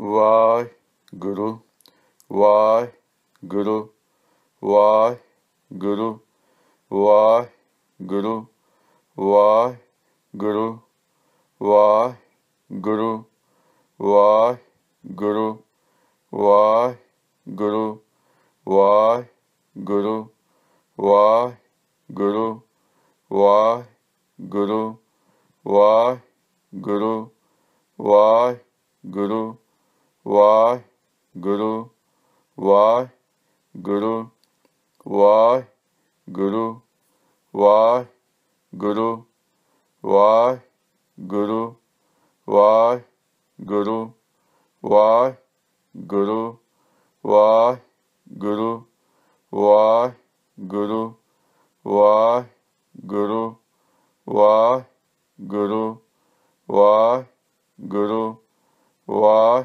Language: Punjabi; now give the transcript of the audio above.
ਵਾਹ ਵਾਹ ਵਾਹ ਵਾਹ ਵਾਹ ਵਾਹ ਵਾਹ ਗੁਰੂ ਗੁਰੂ ਗੁਰੂ ਗੁਰੂ ਗੁਰੂ ਗੁਰੂ ਗੁਰੂ ਵਾਹ ਗੁਰੂ ਵਾਹ ਗੁਰੂ ਵਾਹ ਗੁਰੂ ਵਾਹ ਗੁਰੂ ਵਾਹ ਗੁਰੂ ਵਾਹ ਗੁਰੂ ਵਾਹ ਵਾਹ ਵਾਹ ਵਾਹ ਵਾਹ ਵਾਹ ਗੁਰੂ ਗੁਰੂ ਗੁਰੂ ਗੁਰੂ ਗੁਰੂ ਗੁਰੂ ਵਾਹ ਗੁਰੂ ਵਾਹ ਗੁਰੂ ਵਾਹ ਗੁਰੂ ਵਾਹ ਗੁਰੂ ਵਾਹ ਗੁਰੂ ਵਾਹ ਗੁਰੂ ਵਾਹ